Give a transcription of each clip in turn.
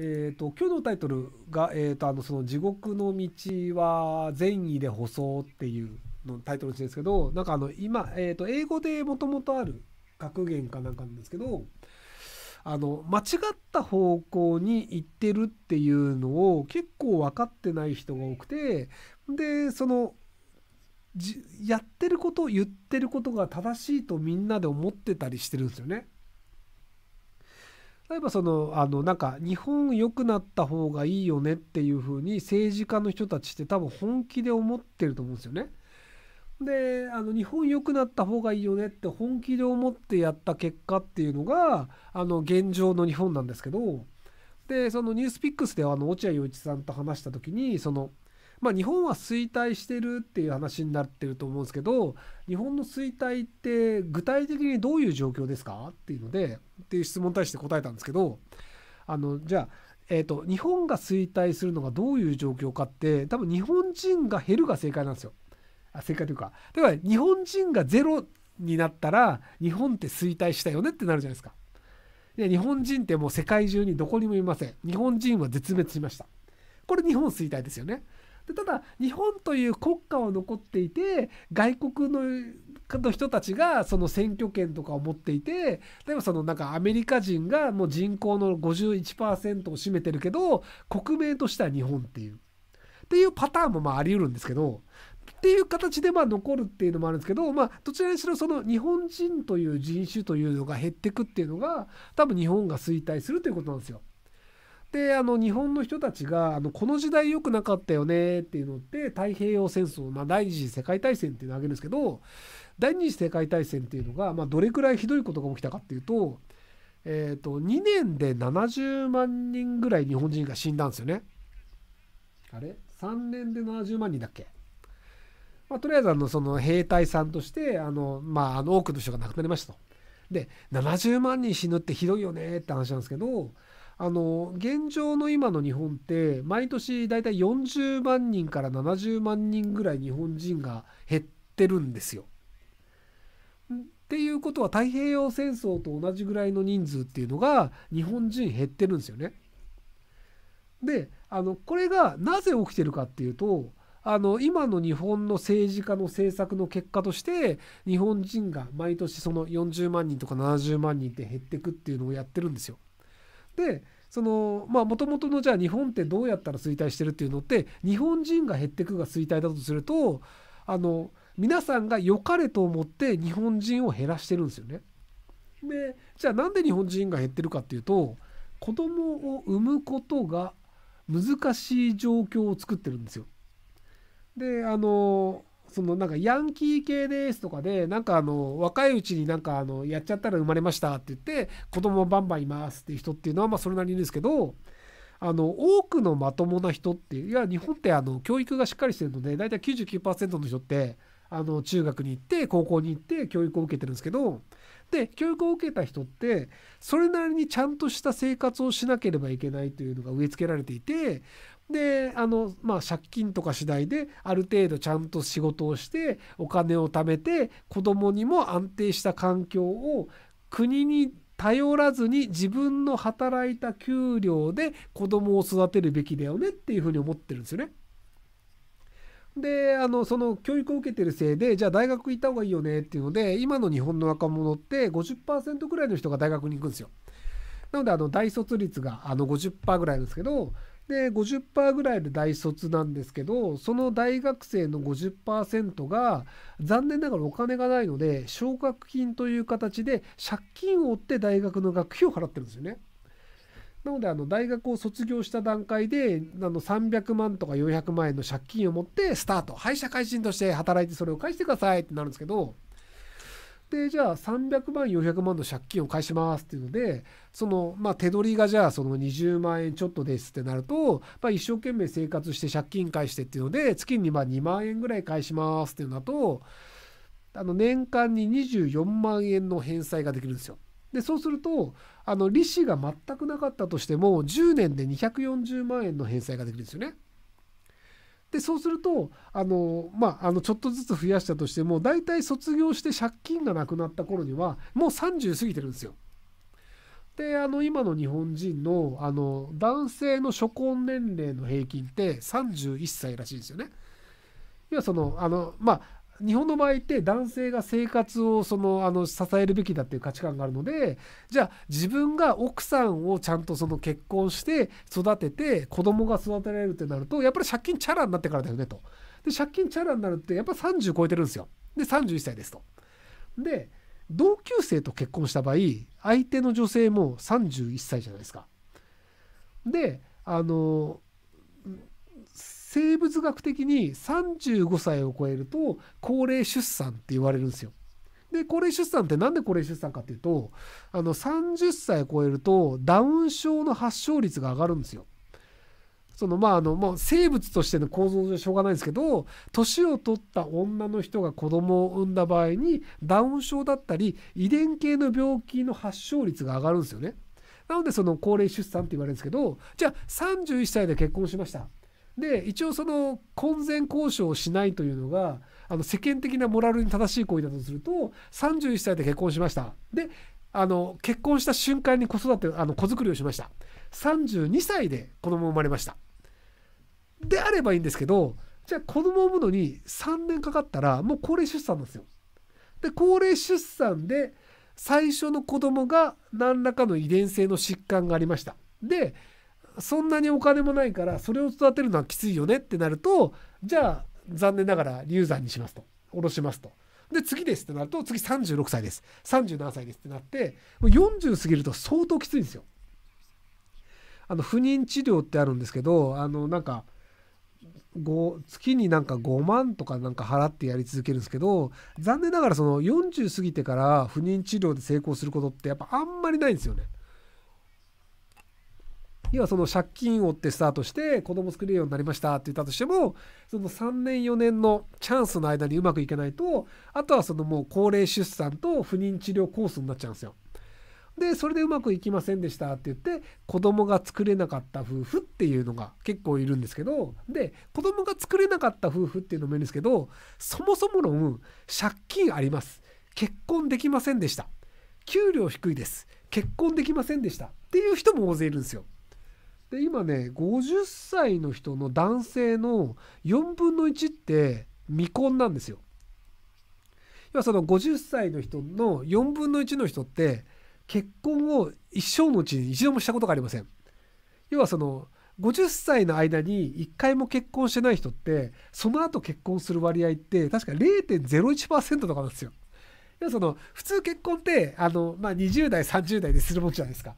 えーと、今日のタイトルが、えーと、あのその地獄の道は善意で舗装っていうのタイトルですけどなんかあの今、えーと、英語でもともとある格言かなんかなんですけどあの間違った方向に行ってるっていうのを結構分かってない人が多くてでそのやってること言ってることが正しいとみんなで思ってたりしてるんですよね。例えばそのあのなんか日本良くなった方がいいよねっていう風に政治家の人たちって多分本気で思ってると思うんですよね。であの日本良くなった方がいいよねって本気で思ってやった結果っていうのがあの現状の日本なんですけどでそのニュースピックスではあの落合陽一さんと話した時にその「まあ、日本は衰退してるっていう話になってると思うんですけど日本の衰退って具体的にどういう状況ですかっていうのでっていう質問に対して答えたんですけどあのじゃあ、えーと、日本が衰退するのがどういう状況かって多分日本人が減るが正解なんですよ。あ正解というかだから日本人がゼロになったら日本って衰退したよねってなるじゃないですか。で日本人ってもう世界中にどこにもいません。日本人は絶滅しました。これ日本衰退ですよね。でただ日本という国家は残っていて外国のの人たちがその選挙権とかを持っていて例えばそのなんかアメリカ人がもう人口の51%を占めてるけど国名としては日本っていう。っていうパターンもまああり得るんですけどっていう形でまあ残るっていうのもあるんですけど、まあ、どちらにしろその日本人という人種というのが減ってくっていうのが多分日本が衰退するということなんですよ。であの日本の人たちがあのこの時代良くなかったよねっていうのって太平洋戦争、まあ、第二次世界大戦っていうのを挙げるんですけど第二次世界大戦っていうのが、まあ、どれくらいひどいことが起きたかっていうと,、えーと、と2年で70万人ぐらい日本人が死んだんですよね。あれ ?3 年で70万人だっけまあ、とりあえずあのその兵隊さんとしてあの、まあ、あの多くの人が亡くなりましたと。で70万人死ぬってひどいよねって話なんですけどあの現状の今の日本って毎年だいたい40万人から70万人ぐらい日本人が減ってるんですよ。っていうことは太平洋戦争と同じぐらいの人数っていうのが日本人減ってるんですよね。であのこれがなぜ起きてるかっていうとあの今の日本の政治家の政策の結果として日本人が毎年その40万人とか70万人って減ってくっていうのをやってるんですよ。でそのまあもともとのじゃあ日本ってどうやったら衰退してるっていうのって日本人が減ってくが衰退だとするとあの皆さんが良かれと思って日本人を減らしてるんですよね。でじゃあなんで日本人が減ってるかっていうと子供を産むことが難しい状況を作ってるんですよ。であのそのなんかヤンキー系ですとかでなんかあの若いうちになんかあのやっちゃったら生まれましたって言って子供バンバンいますっていう人っていうのはまあそれなりにですけどあの多くのまともな人っていや日本ってあの教育がしっかりしてるので大体99%の人ってあの中学に行って高校に行って教育を受けてるんですけどで教育を受けた人ってそれなりにちゃんとした生活をしなければいけないというのが植え付けられていてであの、まあ、借金とか次第である程度ちゃんと仕事をしてお金を貯めて子供にも安定した環境を国に頼らずに自分の働いた給料で子供を育てるべきだよねっていうふうに思ってるんですよね。であのその教育を受けてるせいでじゃあ大学行った方がいいよねっていうので今の日本の若者って50%ぐらいの人が大学に行くんですよ。なのであの大卒率があの50%ぐらいなんですけどで50%ぐらいで大卒なんですけどその大学生の50%が残念ながらお金がないので奨学金という形で借金を負って大学の学費を払ってるんですよね。なのであの大学を卒業した段階であの300万とか400万円の借金を持ってスタートはい社会人として働いてそれを返してくださいってなるんですけどでじゃあ300万400万の借金を返しますっていうのでその、まあ、手取りがじゃあその20万円ちょっとですってなると、まあ、一生懸命生活して借金返してっていうので月にまあ2万円ぐらい返しますっていうのだとあの年間に24万円の返済ができるんですよ。でそうするとあの利子が全くなかったとしても10年で240万円の返済ができるんですよね。でそうするとあの、まあ、あのちょっとずつ増やしたとしても大体卒業して借金がなくなった頃にはもう30過ぎてるんですよ。であの今の日本人のあの男性の初婚年齢の平均って31歳らしいんですよね。要はそのあのまあ日本の場合って男性が生活をそのあの支えるべきだっていう価値観があるのでじゃあ自分が奥さんをちゃんとその結婚して育てて子供が育てられるってなるとやっぱり借金チャラになってからだよねとで借金チャラになるってやっぱ30超えてるんですよで31歳ですとで同級生と結婚した場合相手の女性も31歳じゃないですかであの生物学的に35歳を超えると高齢出産って言われるんですよ。で高齢出産って何で高齢出産かっていうとあの30歳を超えるとダウン症の発症率が上がるんですよ。そのまああのもう生物としての構造上しょうがないんですけど年を取った女の人が子供を産んだ場合にダウン症だったり遺伝系の病気の発症率が上がるんですよね。なのでその高齢出産って言われるんですけどじゃあ31歳で結婚しました。で一応その婚前交渉をしないというのがあの世間的なモラルに正しい行為だとすると31歳で結婚しましたであの結婚した瞬間に子育てあの子作りをしました32歳で子供生まれましたであればいいんですけどじゃあ子供を産むのに3年かかったらもう高齢出産なんですよで高齢出産で最初の子供が何らかの遺伝性の疾患がありましたでそんなにお金もないからそれを育てるのはきついよねってなるとじゃあ残念ながら流産にしますと下ろしますと。で次ですってなると次36歳です37歳ですってなってもう40過ぎると相当きついんですよ。あの不妊治療ってあるんですけどあのなんか月になんか5万とかなんか払ってやり続けるんですけど残念ながらその40過ぎてから不妊治療で成功することってやっぱあんまりないんですよね。要はその借金を負ってスタートして子供作れるようになりましたって言ったとしてもその3年4年のチャンスの間にうまくいけないとあとはそのもう高齢出産と不妊治療コースになっちゃうんですよ。でそれでうまくいきませんでしたって言って子供が作れなかった夫婦っていうのが結構いるんですけどで子供が作れなかった夫婦っていうのもいるんですけどそもそも論借金あります結婚できませんでした給料低いです結婚できませんでしたっていう人も大勢いるんですよ。で今ね50歳の人の男性の4分の1って未婚なんですよ。要はその50歳の人の4分の1の人って結婚を一生のうちに一度もしたことがありません。要はその50歳の間に1回も結婚してない人ってその後結婚する割合って確か0.01%とかなんですよ。要はその普通結婚ってあの、まあ、20代30代でするもんじゃないですか。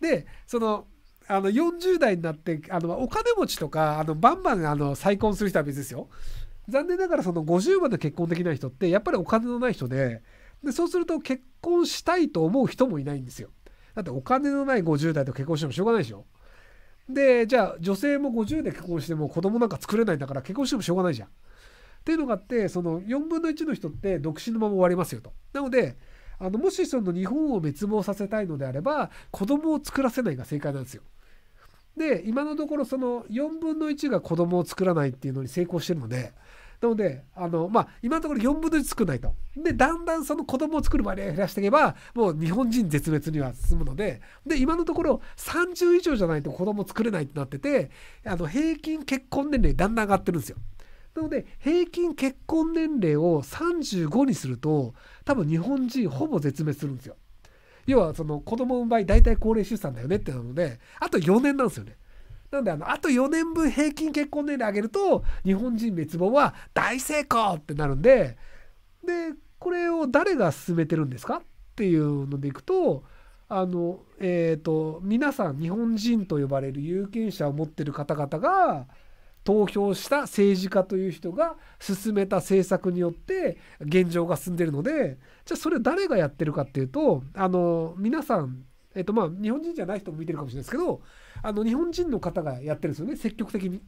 でそのあの40代になってあのお金持ちとかあのバンバンあの再婚する人は別ですよ残念ながらその50まで結婚できない人ってやっぱりお金のない人ででそうすると結婚したいと思う人もいないんですよだってお金のない50代と結婚してもしょうがないでしょでじゃあ女性も50で結婚しても子供なんか作れないんだから結婚してもしょうがないじゃんっていうのがあってその4分の1の人って独身のまま終わりますよとなのであのもしその日本を滅亡させたいのであれば子供を作らせないが正解なんですよ。で今のところその4分の1が子供を作らないっていうのに成功してるのでなのであの、まあ、今のところ4分の1作らないとでだんだんその子供を作る割合を減らしていけばもう日本人絶滅には進むのでで今のところ30以上じゃないと子供作れないってなっててあの平均結婚年齢だんだん上がってるんですよ。なので平均結婚年齢を35にすると多分日本人ほぼ絶滅するんですよ。要はその子供産む場合大体高齢出産だよねってなのであと4年なんですよね。なのであのあと4年分平均結婚年齢上げると日本人滅亡は大成功ってなるんででこれを誰が進めてるんですかっていうのでいくとあのえっ、ー、と皆さん日本人と呼ばれる有権者を持ってる方々が投票した政治家という人が進めた政策によって現状が進んでるのでじゃあそれ誰がやってるかっていうとあの皆さんえっとまあ日本人じゃない人も見てるかもしれないですけどあの日本人の方がやってるんですよね積極的に。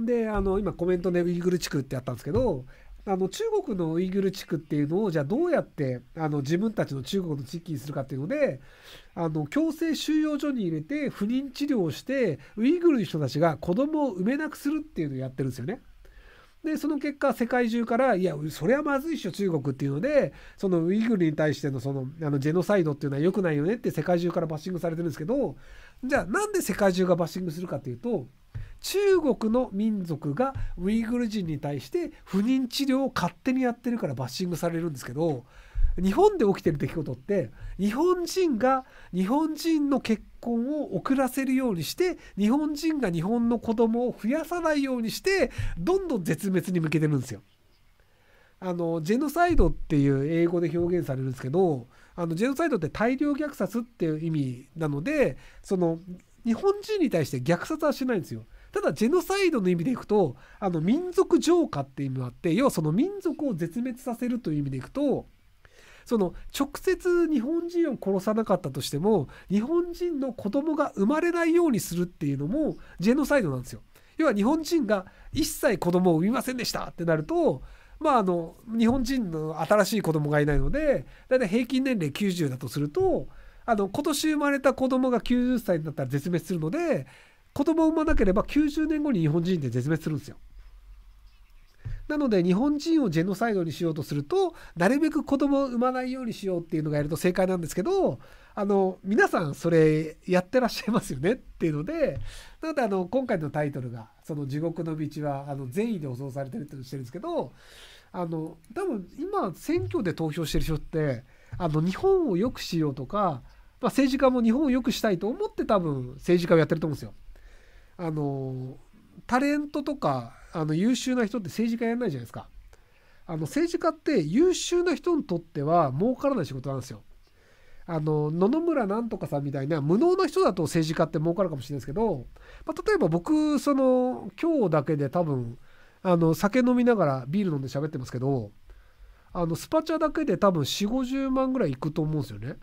であの今コメントで、ね、ウイグル地区ってやったんですけどあの中国のウイグル地区っていうのをじゃあどうやってあの自分たちの中国の地域にするかっていうのであの強制収容所に入れて不妊治療をしてウイグルの人たちが子供を産めなくするっていうのをやってるんですよね。でその結果世界中からいやそれはまずいっしょ中国っていうのでそのウイグルに対してのそのあのジェノサイドっていうのは良くないよねって世界中からバッシングされてるんですけどじゃあなんで世界中がバッシングするかっていうと中国の民族がウイグル人に対して不妊治療を勝手にやってるからバッシングされるんですけど日本で起きてる出来事って日本人が日本人の結婚を遅らせるようにして日本人が日本の子供を増やさないようにしてどんどん絶滅に向けてるんですよ。あのジェノサイドっていう英語で表現されるんですけどあのジェノサイドって大量虐殺っていう意味なのでその日本人に対して虐殺はしないんですよ。ただジェノサイドの意味でいくとあの民族浄化っていう意味があって要はその民族を絶滅させるという意味でいくとその直接日本人を殺さなかったとしても日本人の子供が生まれないようにするっていうのもジェノサイドなんですよ。要は日本人が一切子供を産みませんでしたってなるとまああの日本人の新しい子供がいないのでだいたい平均年齢90だとするとあの今年生まれた子供が90歳になったら絶滅するので子供を産まなければ90年後に日本人で絶滅するんですよ。なので日本人をジェノサイドにしようとするとなるべく子供を産まないようにしようっていうのがやると正解なんですけどあの皆さんそれやってらっしゃいますよねっていうのでなのであの今回のタイトルが「その地獄の道はあの善意で保存されてる」ってしてるんですけどあの多分今選挙で投票してる人ってあの日本を良くしようとかまあ、政治家も日本を良くしたいと思って多分政治家をやってると思うんですよ。あのタレントとかあの優秀な人って政治家やんないじゃないですか。あの政治家って優秀な人にとっては儲からない仕事なんですよ。あの野々村なんとかさんみたいな無能な人だと政治家って儲かるかもしれないですけど、まあ、例えば僕その今日だけで多分あの酒飲みながらビール飲んで喋ってますけどあのスパチャだけで多分4 5 0万ぐらいいくと思うんですよね。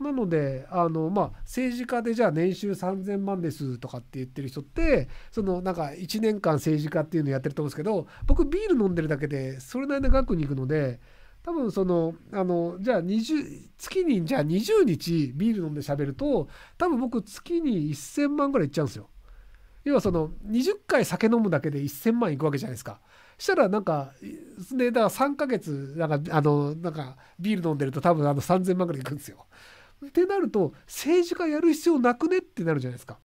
なのであの、まあ、政治家でじゃあ年収3,000万ですとかって言ってる人ってそのなんか1年間政治家っていうのやってると思うんですけど僕ビール飲んでるだけでそれなりの額に行くので多分そのあのじゃあ20月にじゃあ20日ビール飲んで喋ると多分僕月に1,000万ぐらいいっちゃうんですよ。要はその20回酒飲むだけで1,000万いくわけじゃないですか。したらなんか、で、だから3ヶ月、なんか、あの、なんか、ビール飲んでると多分あの3000万ぐらいいくんですよ。ってなると政治家やる必要なくねってなるじゃないですか。